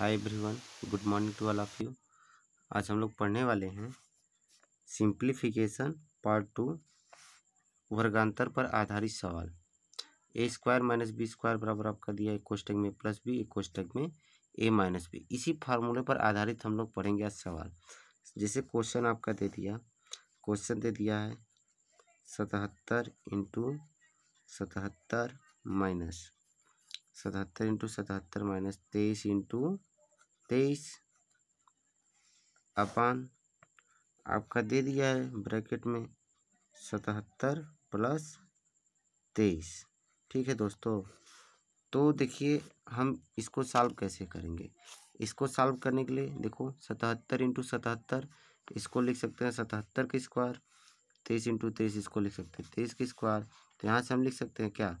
hi everyone good morning to all of you आज हम लोग पढ़ने वाले हैं सिंप्लीफिकेशन पार्ट टू वर्गांतर पर आधारित सवाल A square minus B square बराबर आपका दिया एक कोष्टक में प्लस बी एक कोष्टक में ए माइनस बी इसी फार्मूले पर आधारित हम लोग पढ़ेंगे आज सवाल जैसे क्वेश्चन आपका दे दिया क्वेश्चन दे दिया है सतहत्तर इंटू सतहत्तर माइनस सतहत्तर इंटू सतहत्तर माइनस तेईस इंटू तेईस अपान आपका दे दिया है ब्रैकेट में सतहत्तर प्लस तेईस ठीक है दोस्तों तो देखिए हम इसको सॉल्व कैसे करेंगे इसको सॉल्व करने के लिए देखो सतहत्तर इंटू सतहत्तर इसको लिख सकते हैं सतहत्तर के स्क्वायर तेईस इंटू तेईस इसको लिख सकते हैं तेईस के स्क्वायर तो यहाँ से हम लिख सकते हैं क्या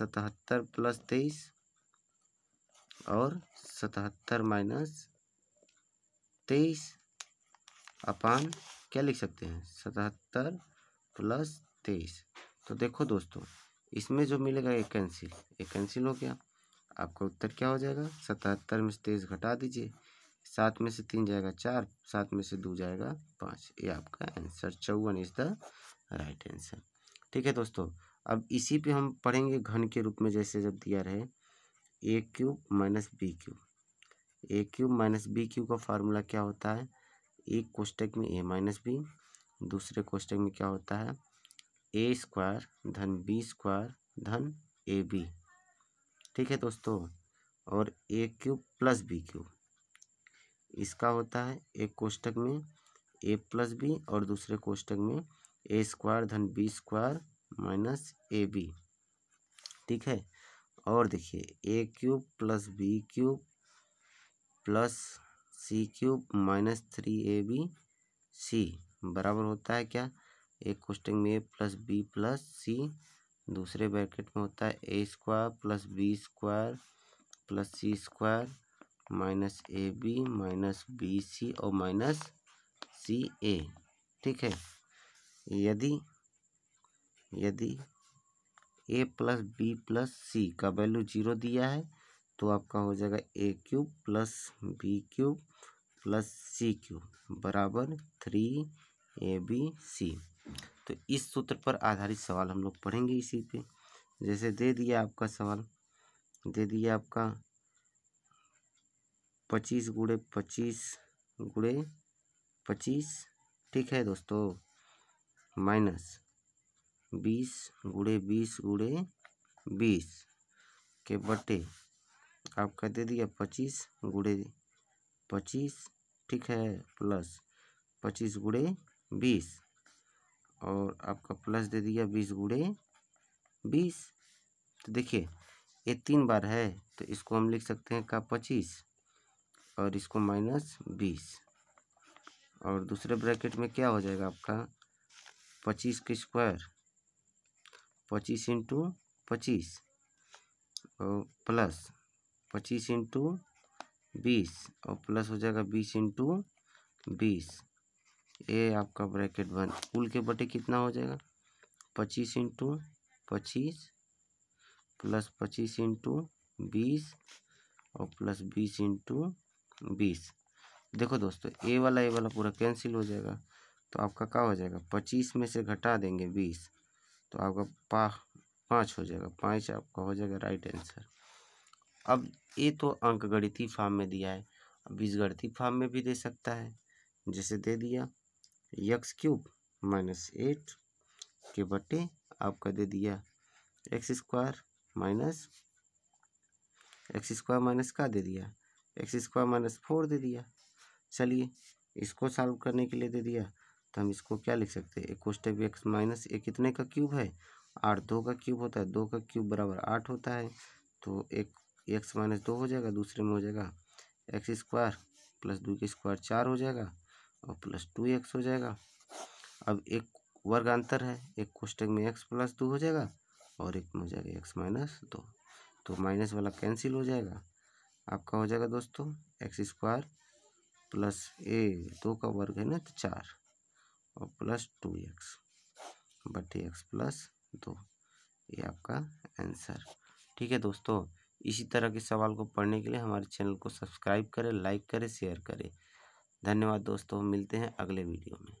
सतहत्तर प्लस तेईस और सतहत्तर माइनस तेईस अपान क्या लिख सकते हैं सतहत्तर प्लस तेईस तो देखो दोस्तों इसमें जो मिलेगा एक कैंसिल एक कैंसिल हो गया आपका उत्तर क्या हो जाएगा सतहत्तर में से तेईस घटा दीजिए सात में से तीन जाएगा चार सात में से दो जाएगा पाँच ये आपका आंसर चौवन इज द राइट आंसर ठीक है दोस्तों अब इसी पे हम पढ़ेंगे घन के रूप में जैसे जब दिया रहे A cube minus B cube A cube minus B cube का फार्मूला क्या होता है एक कोष्टक में ए माइनस बी दूसरे कोष्टक में क्या होता है ए स्क्वायर धन बी स्क्वायर धन ए बी ठीक है दोस्तों और A cube plus B cube इसका होता है एक कोष्टक में ए प्लस बी और दूसरे कोष्टक में ए स्क्वायर धन B square minus A B ठीक है और देखिए A cube plus B cube plus C cube minus three A B C बराबर होता है क्या एक क्वेश्चन में A plus B plus C दूसरे ब्रैकेट में होता है A square plus B square plus C square minus A B minus B C और माइनस सी ए ठीक है यदि यदि A plus B plus C का वैल्यू जीरो दिया है तो आपका हो जाएगा A cube plus B cube plus C cube बराबर थ्री ए बी सी तो इस सूत्र पर आधारित सवाल हम लोग पढ़ेंगे इसी पे जैसे दे दिया आपका सवाल दे दिया आपका पच्चीस गुड़े पच्चीस गुड़े पच्चीस ठीक है दोस्तों माइनस बीस गुड़े बीस गुड़े बीस के बटे आपका दे दिया पच्चीस गुड़े पच्चीस ठीक है प्लस पच्चीस गुड़े बीस और आपका प्लस दे दिया बीस गुड़े बीस तो देखिए ये तीन बार है तो इसको हम लिख सकते हैं का पच्चीस और इसको माइनस बीस और दूसरे ब्रैकेट में क्या हो जाएगा आपका पच्चीस के स्क्वायर पच्चीस इंटू पच्चीस और प्लस पच्चीस इंटू बीस और प्लस हो जाएगा बीस इंटू बीस ये आपका ब्रैकेट बंद कुल के बटे कितना हो जाएगा पच्चीस इंटू पच्चीस प्लस पच्चीस इंटू बीस और प्लस बीस इंटू बीस देखो दोस्तों ए वाला ए वाला पूरा कैंसिल हो जाएगा तो आपका क्या हो जाएगा पच्चीस में से घटा देंगे बीस तो आपका पा पाँच हो जाएगा पाँच आपका हो जाएगा राइट आंसर अब ये तो अंक गणितीय फार्म में दिया है अब बीज गणितीय फार्म में भी दे सकता है जैसे दे दिया यक्स क्यूब माइनस एट के बटे आपका दे दिया X square minus X square minus का दे दिया एक्स स्क्वायर माइनस फोर दे दिया चलिए इसको सॉल्व करने के लिए दे दिया तो हम इसको क्या लिख सकते हैं एक कोष्टक भी एक्स माइनस ए कितने का क्यूब है आठ दो का क्यूब होता है दो का क्यूब बराबर आठ होता है तो एक एक्स माइनस दो हो जाएगा दूसरे में हो जाएगा एक्स स्क्वायर प्लस दो का स्क्वायर चार हो जाएगा और प्लस टू एक्स हो जाएगा अब एक वर्ग अंतर है एक कोष्टक में एक्स प्लस दो हो जाएगा और एक में हो जाएगा एक्स माइनस दो तो माइनस वाला कैंसिल हो जाएगा आपका हो जाएगा दोस्तों एक्स स्क्वायर प्लस ए दो का वर्ग है ना तो चार और प्लस टू एक्स बटे एक्स प्लस दो ये आपका आंसर ठीक है दोस्तों इसी तरह के सवाल को पढ़ने के लिए हमारे चैनल को सब्सक्राइब करें लाइक करें शेयर करें धन्यवाद दोस्तों मिलते हैं अगले वीडियो में